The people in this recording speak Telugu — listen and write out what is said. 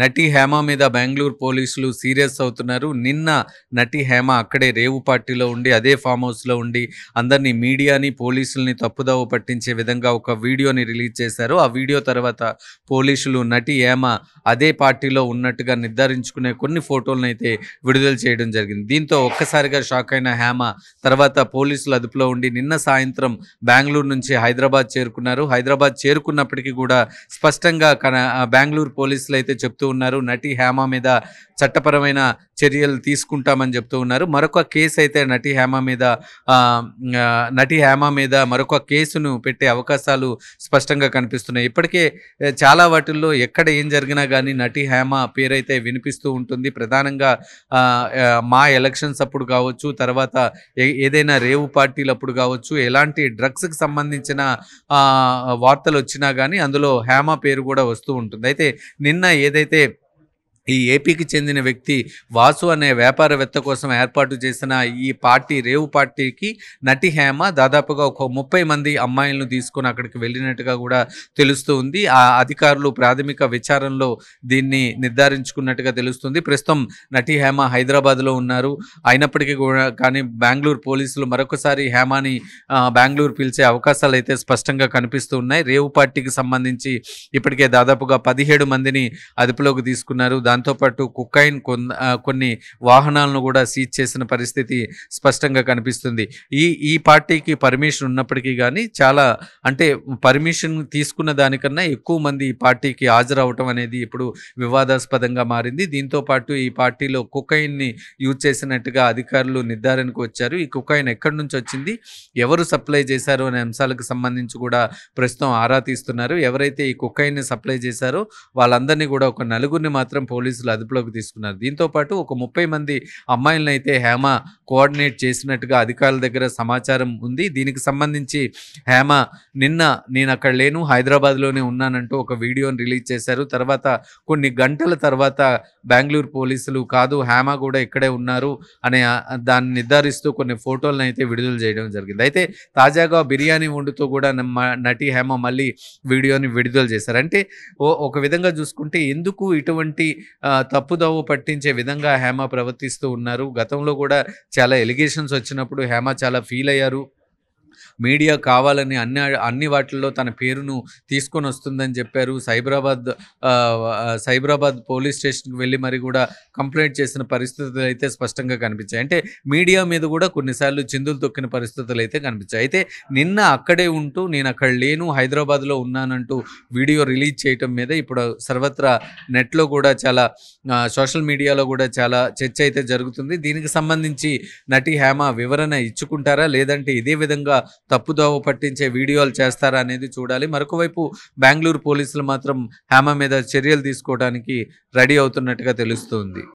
నటి హేమ మీద బెంగళూరు పోలీసులు సీరియస్ అవుతున్నారు నిన్న నటి హేమ అక్కడే రేవు పార్టీలో ఉండి అదే ఫామ్ హౌస్లో ఉండి అందరినీ మీడియాని పోలీసుల్ని తప్పుదావ పట్టించే విధంగా ఒక వీడియోని రిలీజ్ చేశారు ఆ వీడియో తర్వాత పోలీసులు నటి హేమ అదే పార్టీలో ఉన్నట్టుగా నిర్ధారించుకునే కొన్ని ఫోటోలను అయితే విడుదల చేయడం జరిగింది దీంతో ఒక్కసారిగా షాక్ అయిన హేమ తర్వాత పోలీసులు అదుపులో ఉండి నిన్న సాయంత్రం బెంగళూరు నుంచి హైదరాబాద్ చేరుకున్నారు హైదరాబాద్ చేరుకున్నప్పటికీ కూడా స్పష్టంగా బెంగళూరు పోలీసులు అయితే చెప్తూ ఉన్నారు నటి హేమ మీద చట్టపరమైన చర్యలు తీసుకుంటామని చెప్తూ ఉన్నారు మరొక కేసు అయితే నటి హేమ మీద నటి హేమ మీద మరొక కేసును పెట్టే అవకాశాలు స్పష్టంగా కనిపిస్తున్నాయి ఇప్పటికే చాలా వాటిల్లో ఎక్కడ ఏం జరిగినా కానీ నటి హేమ పేరైతే వినిపిస్తూ ఉంటుంది ప్రధానంగా మా ఎలక్షన్స్ అప్పుడు కావచ్చు తర్వాత ఏదైనా రేవు పార్టీలు అప్పుడు కావచ్చు ఎలాంటి డ్రగ్స్కి సంబంధించిన వార్తలు వచ్చినా కానీ అందులో హేమ పేరు కూడా వస్తూ ఉంటుంది అయితే నిన్న ఏదైతే ఈ ఏపీకి చెందిన వ్యక్తి వాసు అనే వ్యాపారవేత్త కోసం ఏర్పాటు చేసిన ఈ పార్టీ రేవు పార్టీకి నటి హేమ దాదాపుగా ఒక ముప్పై మంది అమ్మాయిలను తీసుకుని అక్కడికి వెళ్ళినట్టుగా కూడా తెలుస్తూ ఉంది ఆ అధికారులు ప్రాథమిక విచారణలో దీన్ని నిర్ధారించుకున్నట్టుగా తెలుస్తుంది ప్రస్తుతం నటి హేమ హైదరాబాద్లో ఉన్నారు అయినప్పటికీ కూడా కానీ బెంగళూరు పోలీసులు మరొకసారి హేమాని బెంగళూరు పిలిచే అవకాశాలు అయితే స్పష్టంగా కనిపిస్తూ ఉన్నాయి రేవు పార్టీకి సంబంధించి ఇప్పటికే దాదాపుగా పదిహేడు మందిని అదుపులోకి తీసుకున్నారు దాంతోపాటు కుక్కైన్ కొన్ని వాహనాలను కూడా సీజ్ చేసిన పరిస్థితి స్పష్టంగా కనిపిస్తుంది ఈ ఈ పార్టీకి పర్మిషన్ ఉన్నప్పటికీ కానీ చాలా అంటే పర్మిషన్ తీసుకున్న దానికన్నా ఎక్కువ మంది ఈ పార్టీకి హాజరవటం అనేది ఇప్పుడు వివాదాస్పదంగా మారింది దీంతో పాటు ఈ పార్టీలో కుక్కైన్ని యూజ్ చేసినట్టుగా అధికారులు నిర్ధారణకు వచ్చారు ఈ కుక్కైన్ ఎక్కడి నుంచి వచ్చింది ఎవరు సప్లై చేశారు అనే అంశాలకు సంబంధించి కూడా ప్రస్తుతం ఆరా తీస్తున్నారు ఎవరైతే ఈ కుక్కైన్ని సప్లై చేశారో వాళ్ళందరినీ కూడా ఒక నలుగురిని మాత్రం పోలీసు పోలీసులు అదుపులోకి తీసుకున్నారు దీంతో పాటు ఒక ముప్పై మంది అమ్మాయిలను అయితే హేమ కోఆర్డినేట్ చేసినట్టుగా అధికారుల దగ్గర సమాచారం ఉంది దీనికి సంబంధించి హేమ నిన్న నేను అక్కడ లేను హైదరాబాద్లోనే ఉన్నానంటూ ఒక వీడియోని రిలీజ్ చేశారు తర్వాత కొన్ని గంటల తర్వాత బెంగళూరు పోలీసులు కాదు హేమ కూడా ఇక్కడే ఉన్నారు అనే దాన్ని నిర్ధారిస్తూ కొన్ని ఫోటోలను అయితే విడుదల చేయడం జరిగింది అయితే తాజాగా బిర్యానీ వండుతూ కూడా నటి హేమ మళ్ళీ వీడియోని విడుదల చేశారు అంటే ఒక విధంగా చూసుకుంటే ఎందుకు ఇటువంటి తప్పుదవ్వు పట్టించే విధంగా హేమ ప్రవర్తిస్తూ ఉన్నారు గతంలో కూడా చాలా ఎలిగేషన్స్ వచ్చినప్పుడు హేమ చాలా ఫీల్ అయ్యారు మీడియా కావాలని అన్ని అన్ని వాటిల్లో తన పేరును తీసుకొని వస్తుందని చెప్పారు సైబరాబాద్ సైబరాబాద్ పోలీస్ స్టేషన్కి వెళ్ళి మరి కూడా కంప్లైంట్ చేసిన పరిస్థితులు అయితే స్పష్టంగా కనిపించాయి అంటే మీడియా మీద కూడా కొన్నిసార్లు చిందులు తొక్కిన పరిస్థితులు అయితే కనిపించాయి అయితే నిన్న అక్కడే ఉంటూ నేను అక్కడ లేను హైదరాబాద్లో ఉన్నానంటూ వీడియో రిలీజ్ చేయటం మీద ఇప్పుడు సర్వత్రా నెట్లో కూడా చాలా సోషల్ మీడియాలో కూడా చాలా చర్చ అయితే జరుగుతుంది దీనికి సంబంధించి నటి హేమ వివరణ ఇచ్చుకుంటారా లేదంటే ఇదే విధంగా తప్పుదోవ పట్టించే వీడియోలు చేస్తారా అనేది చూడాలి మరొకవైపు బెంగళూరు పోలీసులు మాత్రం హేమ మీద చర్యలు తీసుకోవడానికి రెడీ అవుతున్నట్టుగా తెలుస్తుంది